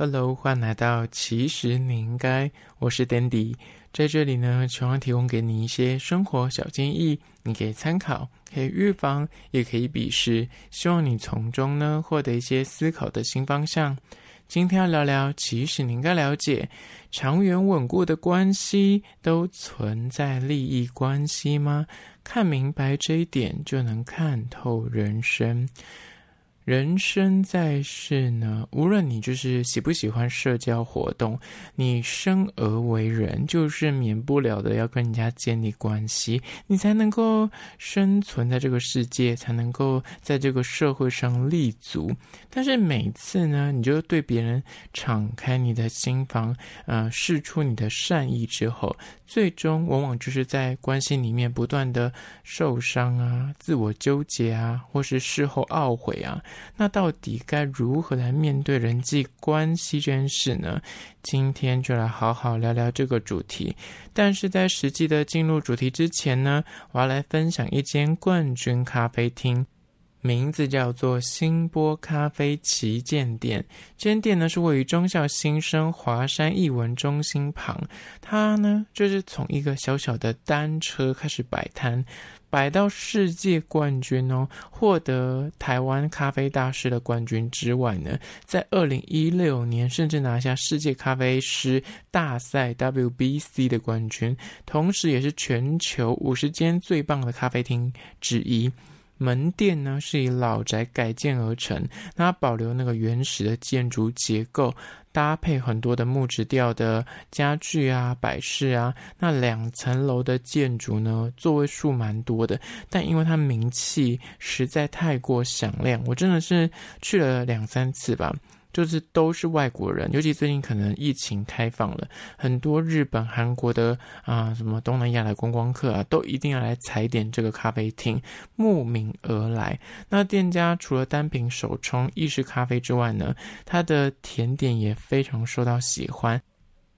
Hello，欢迎来到其实你应该，我是 Dandy，在这里呢，希望提供给你一些生活小建议，你可以参考，可以预防，也可以比视，希望你从中呢获得一些思考的新方向。今天要聊聊，其实你应该了解，长远稳固的关系都存在利益关系吗？看明白这一点，就能看透人生。人生在世呢，无论你就是喜不喜欢社交活动，你生而为人就是免不了的要跟人家建立关系，你才能够生存在这个世界，才能够在这个社会上立足。但是每次呢，你就对别人敞开你的心房，呃，示出你的善意之后，最终往往就是在关系里面不断的受伤啊，自我纠结啊，或是事后懊悔啊。那到底该如何来面对人际关系这件事呢？今天就来好好聊聊这个主题。但是在实际的进入主题之前呢，我要来分享一间冠军咖啡厅。名字叫做新波咖啡旗舰店，这间店呢是位于中校新生华山艺文中心旁。它呢就是从一个小小的单车开始摆摊，摆到世界冠军哦，获得台湾咖啡大师的冠军之外呢，在二零一六年甚至拿下世界咖啡师大赛 WBC 的冠军，同时也是全球五十间最棒的咖啡厅之一。门店呢是以老宅改建而成，那保留那个原始的建筑结构，搭配很多的木质调的家具啊、摆饰啊。那两层楼的建筑呢，座位数蛮多的，但因为它名气实在太过响亮，我真的是去了两三次吧。就是都是外国人，尤其最近可能疫情开放了，很多日本、韩国的啊什么东南亚的观光客啊，都一定要来踩点这个咖啡厅，慕名而来。那店家除了单品手冲意式咖啡之外呢，它的甜点也非常受到喜欢。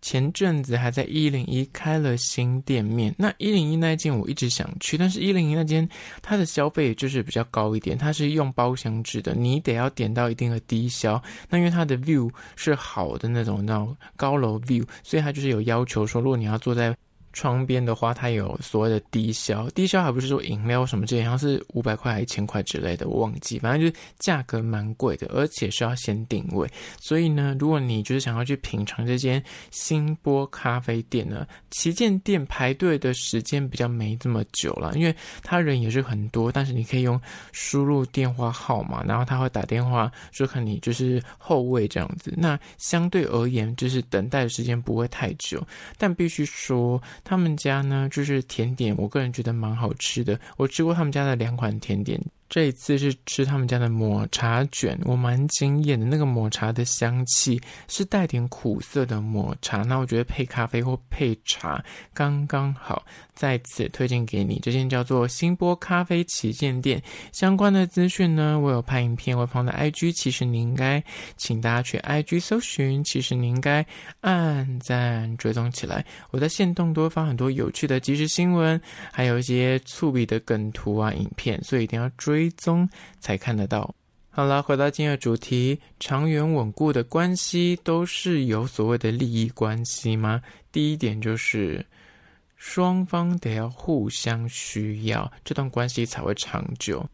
前阵子还在一零一开了新店面，那一零一那间我一直想去，但是一零一那间它的消费就是比较高一点，它是用包厢制的，你得要点到一定的低消。那因为它的 view 是好的那种那种高楼 view，所以它就是有要求说，如果你要坐在。窗边的话，它有所谓的低消，低消还不是说饮料什么这类，好像是五百块、一千块之类的，我忘记，反正就是价格蛮贵的，而且是要先定位。所以呢，如果你就是想要去品尝这间新波咖啡店呢，旗舰店排队的时间比较没这么久了，因为他人也是很多，但是你可以用输入电话号码，然后他会打电话说看你就是后位这样子，那相对而言就是等待的时间不会太久，但必须说。他们家呢，就是甜点，我个人觉得蛮好吃的。我吃过他们家的两款甜点。这一次是吃他们家的抹茶卷，我蛮惊艳的。那个抹茶的香气是带点苦涩的抹茶，那我觉得配咖啡或配茶刚刚好。再次推荐给你，这件叫做星波咖啡旗舰店相关的资讯呢，我有拍影片，我放在 IG。其实你应该请大家去 IG 搜寻，其实你应该按赞追踪起来。我在线动多发很多有趣的即时新闻，还有一些粗鄙的梗图啊影片，所以一定要追。追踪才看得到。好了，回到今日主题，长远稳固的关系都是有所谓的利益关系吗？第一点就是，双方得要互相需要，这段关系才会长久。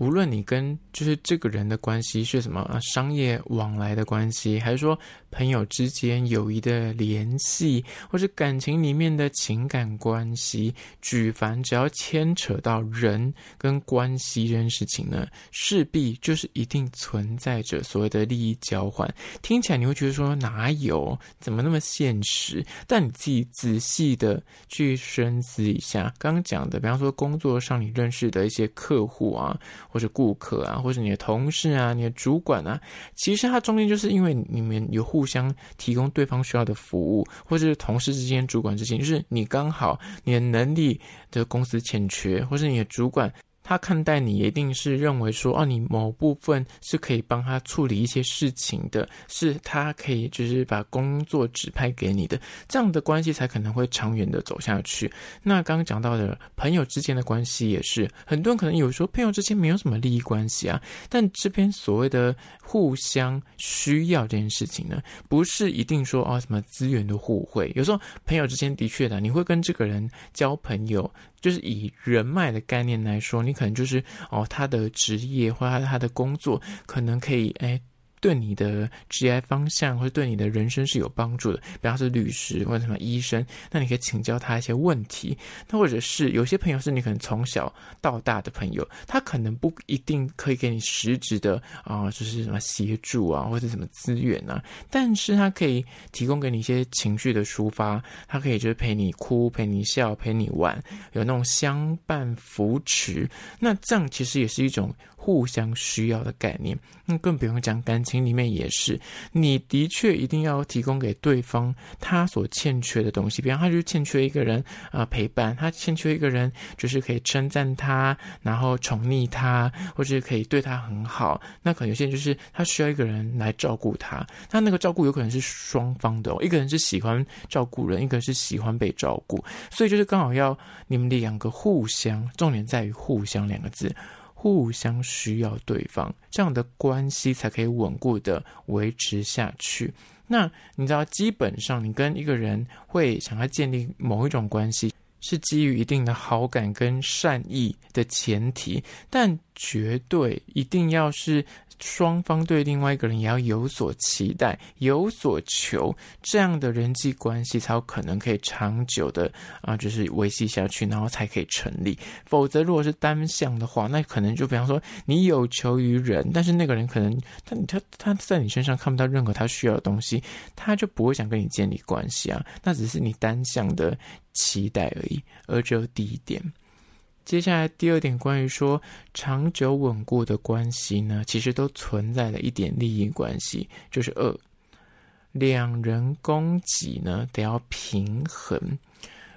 无论你跟就是这个人的关系是什么，啊、商业往来的关系，还是说朋友之间友谊的联系，或是感情里面的情感关系，举凡只要牵扯到人跟关系、这件事情呢，势必就是一定存在着所谓的利益交换。听起来你会觉得说哪有？怎么那么现实？但你自己仔细的去深思一下，刚刚讲的，比方说工作上你认识的一些客户啊。或者顾客啊，或者你的同事啊，你的主管啊，其实它中间就是因为你们有互相提供对方需要的服务，或者是同事之间、主管之间，就是你刚好你的能力的公司欠缺，或是你的主管。他看待你一定是认为说，哦，你某部分是可以帮他处理一些事情的，是他可以就是把工作指派给你的，这样的关系才可能会长远的走下去。那刚刚讲到的朋友之间的关系也是，很多人可能有说，朋友之间没有什么利益关系啊，但这边所谓的互相需要这件事情呢，不是一定说哦什么资源的互惠，有时候朋友之间的确的，你会跟这个人交朋友。就是以人脉的概念来说，你可能就是哦，他的职业或他他的工作，可能可以哎。对你的职业方向或者对你的人生是有帮助的，比方是律师或者什么医生，那你可以请教他一些问题。那或者是有些朋友是你可能从小到大的朋友，他可能不一定可以给你实质的啊，就是什么协助啊或者什么资源啊，但是他可以提供给你一些情绪的抒发，他可以就是陪你哭、陪你笑、陪你玩，有那种相伴扶持。那这样其实也是一种。互相需要的概念，那更不用讲，感情里面也是，你的确一定要提供给对方他所欠缺的东西。比方，他就欠缺一个人啊陪伴，他欠缺一个人就是可以称赞他，然后宠溺他，或者可以对他很好。那可能有些人就是他需要一个人来照顾他，他那个照顾有可能是双方的，一个人是喜欢照顾人，一个人是喜欢被照顾，所以就是刚好要你们两个互相，重点在于“互相”两个字。互相需要对方，这样的关系才可以稳固的维持下去。那你知道，基本上你跟一个人会想要建立某一种关系，是基于一定的好感跟善意的前提，但绝对一定要是。双方对另外一个人也要有所期待、有所求，这样的人际关系才有可能可以长久的啊，就是维系下去，然后才可以成立。否则，如果是单向的话，那可能就比方说你有求于人，但是那个人可能他他他在你身上看不到任何他需要的东西，他就不会想跟你建立关系啊。那只是你单向的期待而已。而只有第一点。接下来第二点，关于说长久稳固的关系呢，其实都存在了一点利益关系，就是二两人供给呢得要平衡。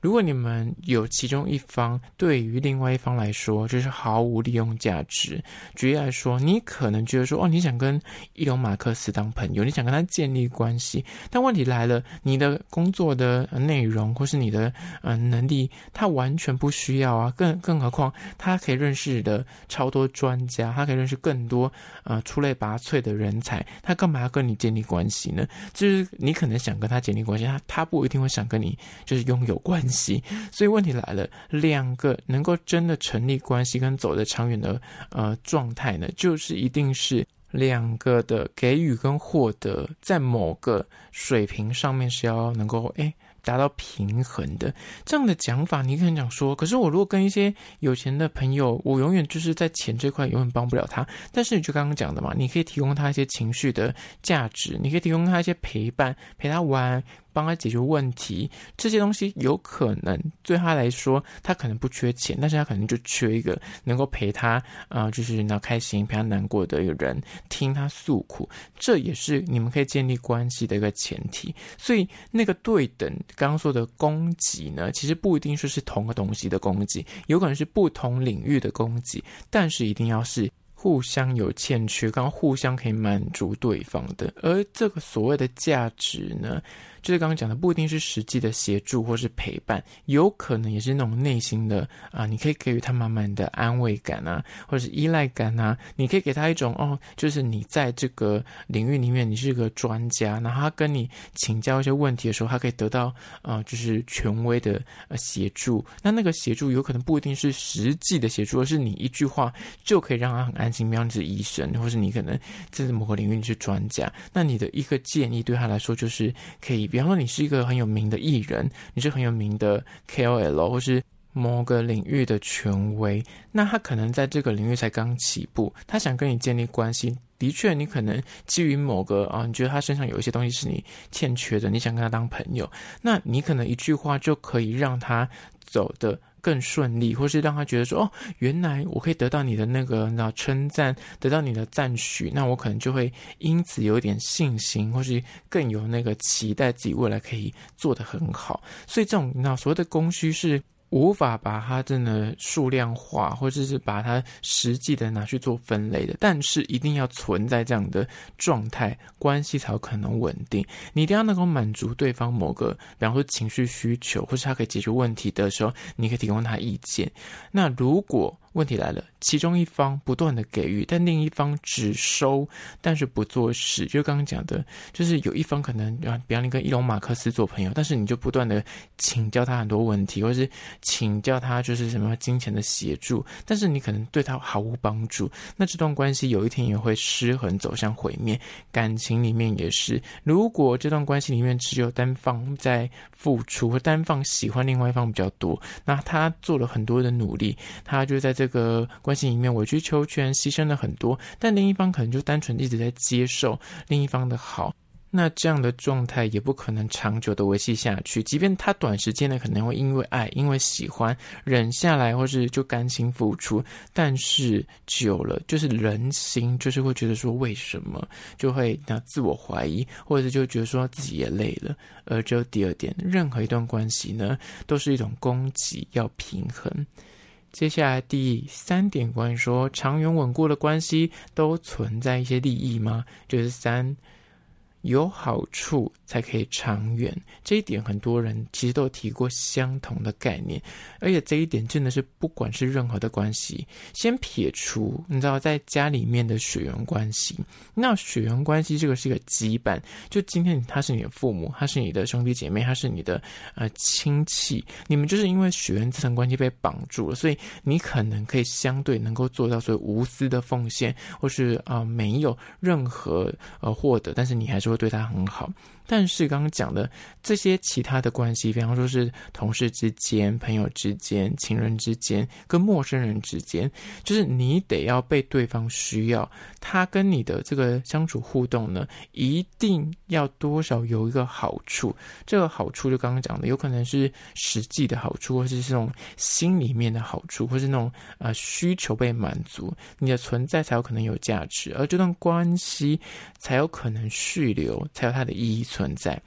如果你们有其中一方对于另外一方来说就是毫无利用价值，举例来说，你可能觉得说，哦，你想跟伊隆马克斯当朋友，你想跟他建立关系，但问题来了，你的工作的内容或是你的呃能力，他完全不需要啊，更更何况他可以认识的超多专家，他可以认识更多呃出类拔萃的人才，他干嘛要跟你建立关系呢？就是你可能想跟他建立关系，他他不一定会想跟你就是拥有关。系，所以问题来了，两个能够真的成立关系跟走得长远的呃状态呢，就是一定是两个的给予跟获得在某个水平上面是要能够诶达到平衡的。这样的讲法，你可能讲说，可是我如果跟一些有钱的朋友，我永远就是在钱这块永远帮不了他，但是你就刚刚讲的嘛，你可以提供他一些情绪的价值，你可以提供他一些陪伴，陪他玩。帮他解决问题，这些东西有可能对他来说，他可能不缺钱，但是他可能就缺一个能够陪他啊，就是闹开心、陪他难过的一个人，听他诉苦。这也是你们可以建立关系的一个前提。所以，那个对等，刚刚说的供给呢，其实不一定说是同个东西的供给，有可能是不同领域的供给，但是一定要是。互相有欠缺，刚刚互相可以满足对方的，而这个所谓的价值呢，就是刚刚讲的，不一定是实际的协助或是陪伴，有可能也是那种内心的啊，你可以给予他满满的安慰感啊，或者是依赖感啊，你可以给他一种哦，就是你在这个领域里面你是个专家，那他跟你请教一些问题的时候，他可以得到啊，就是权威的呃协助，那那个协助有可能不一定是实际的协助，而是你一句话就可以让他很安。担心样子，医生，或是你可能在某个领域你是专家，那你的一个建议对他来说就是可以。比方说，你是一个很有名的艺人，你是很有名的 KOL，或是某个领域的权威，那他可能在这个领域才刚起步，他想跟你建立关系。的确，你可能基于某个啊，你觉得他身上有一些东西是你欠缺的，你想跟他当朋友，那你可能一句话就可以让他走的。更顺利，或是让他觉得说哦，原来我可以得到你的那个称赞，得到你的赞许，那我可能就会因此有一点信心，或是更有那个期待自己未来可以做得很好。所以这种那所谓的供需是。无法把它真的数量化，或者是把它实际的拿去做分类的，但是一定要存在这样的状态关系才有可能稳定。你一定要能够满足对方某个，比方说情绪需求，或是他可以解决问题的时候，你可以提供他意见。那如果问题来了，其中一方不断的给予，但另一方只收，但是不做事。就刚刚讲的，就是有一方可能啊，比方你跟伊隆马克思做朋友，但是你就不断的请教他很多问题，或是请教他就是什么金钱的协助，但是你可能对他毫无帮助。那这段关系有一天也会失衡，走向毁灭。感情里面也是，如果这段关系里面只有单方在付出，或单方喜欢另外一方比较多，那他做了很多的努力，他就在。这个关系里面委曲求全，牺牲了很多，但另一方可能就单纯一直在接受另一方的好，那这样的状态也不可能长久的维系下去。即便他短时间内可能会因为爱、因为喜欢忍下来，或是就甘心付出，但是久了就是人心，就是会觉得说为什么就会那自我怀疑，或者就觉得说自己也累了。只就第二点，任何一段关系呢都是一种供给，要平衡。接下来第三点，关于说长远稳固的关系都存在一些利益吗？就是三。有好处才可以长远，这一点很多人其实都提过相同的概念。而且这一点真的是，不管是任何的关系，先撇除，你知道，在家里面的血缘关系，那血缘关系这个是一个羁绊。就今天他是你的父母，他是你的兄弟姐妹，他是你的呃亲戚，你们就是因为血缘层关系被绑住了，所以你可能可以相对能够做到，所以无私的奉献，或是啊没有任何呃获得，但是你还是。就对他很好。但是刚刚讲的这些其他的关系，比方说是同事之间、朋友之间、情人之间、跟陌生人之间，就是你得要被对方需要，他跟你的这个相处互动呢，一定要多少有一个好处。这个好处就刚刚讲的，有可能是实际的好处，或者是这种心里面的好处，或是那种呃需求被满足，你的存在才有可能有价值，而这段关系才有可能蓄留，才有它的意义。存在，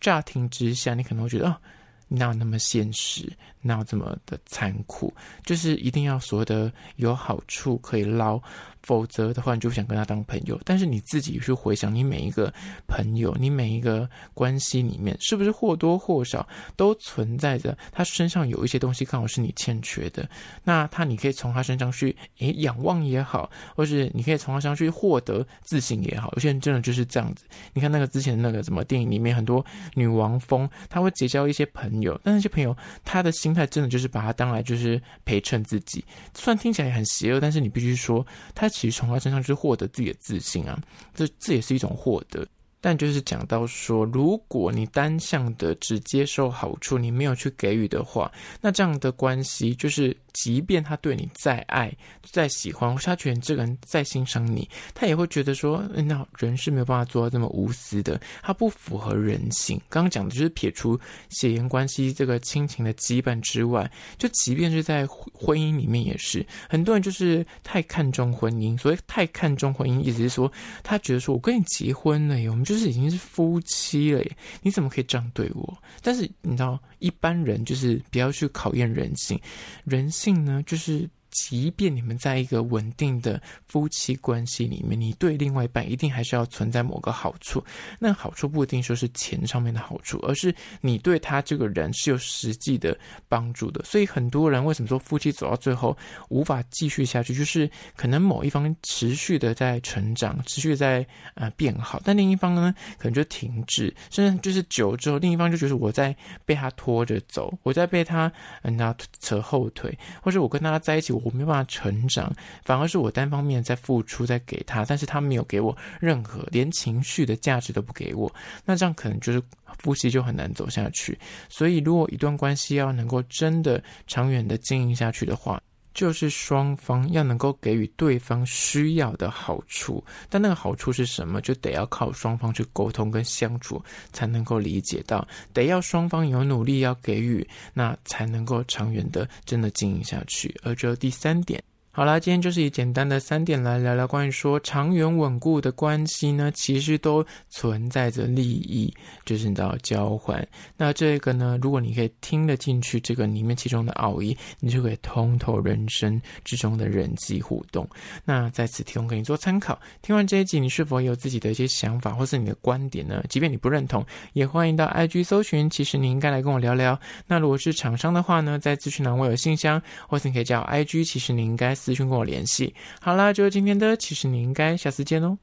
乍听之下，你可能会觉得啊，哪有那么现实？那这么的残酷，就是一定要所谓的有好处可以捞，否则的话你就想跟他当朋友。但是你自己去回想，你每一个朋友，你每一个关系里面，是不是或多或少都存在着他身上有一些东西刚好是你欠缺的？那他你可以从他身上去，哎，仰望也好，或是你可以从他身上去获得自信也好。有些人真的就是这样子。你看那个之前那个什么电影里面，很多女王风，他会结交一些朋友，但那些朋友他的心。他真的就是把他当来就是陪衬自己，虽然听起来很邪恶，但是你必须说，他其实从他身上去获得自己的自信啊，这这也是一种获得。但就是讲到说，如果你单向的只接受好处，你没有去给予的话，那这样的关系就是。即便他对你再爱、再喜欢，或是他觉得这个人再欣赏你，他也会觉得说：那人是没有办法做到这么无私的，他不符合人性。刚刚讲的就是撇除血缘关系这个亲情的羁绊之外，就即便是在婚姻里面也是，很多人就是太看重婚姻。所以太看重婚姻，意思是说，他觉得说我跟你结婚了，我们就是已经是夫妻了，耶，你怎么可以这样对我？但是你知道，一般人就是不要去考验人性，人。性。性呢，就是。即便你们在一个稳定的夫妻关系里面，你对另外一半一定还是要存在某个好处。那好处不一定说是钱上面的好处，而是你对他这个人是有实际的帮助的。所以很多人为什么说夫妻走到最后无法继续下去，就是可能某一方持续的在成长，持续在呃变好，但另一方呢可能就停滞，甚至就是久之后，另一方就觉得我在被他拖着走，我在被他呃扯后腿，或者我跟他在一起我。我没办法成长，反而是我单方面在付出，在给他，但是他没有给我任何，连情绪的价值都不给我，那这样可能就是夫妻就很难走下去。所以，如果一段关系要能够真的长远的经营下去的话，就是双方要能够给予对方需要的好处，但那个好处是什么，就得要靠双方去沟通跟相处，才能够理解到，得要双方有努力要给予，那才能够长远的真的经营下去。而这第三点。好啦，今天就是以简单的三点来聊聊关于说长远稳固的关系呢，其实都存在着利益，就是你道交换。那这个呢，如果你可以听得进去这个里面其中的奥义，你就可以通透人生之中的人际互动。那在此提供给你做参考。听完这一集，你是否有自己的一些想法或是你的观点呢？即便你不认同，也欢迎到 I G 搜寻。其实你应该来跟我聊聊。那如果是厂商的话呢，在资讯栏我有信箱，或是你可以加 I G。其实你应该。咨询跟我联系。好啦，就是今天的，其实你应该下次见哦。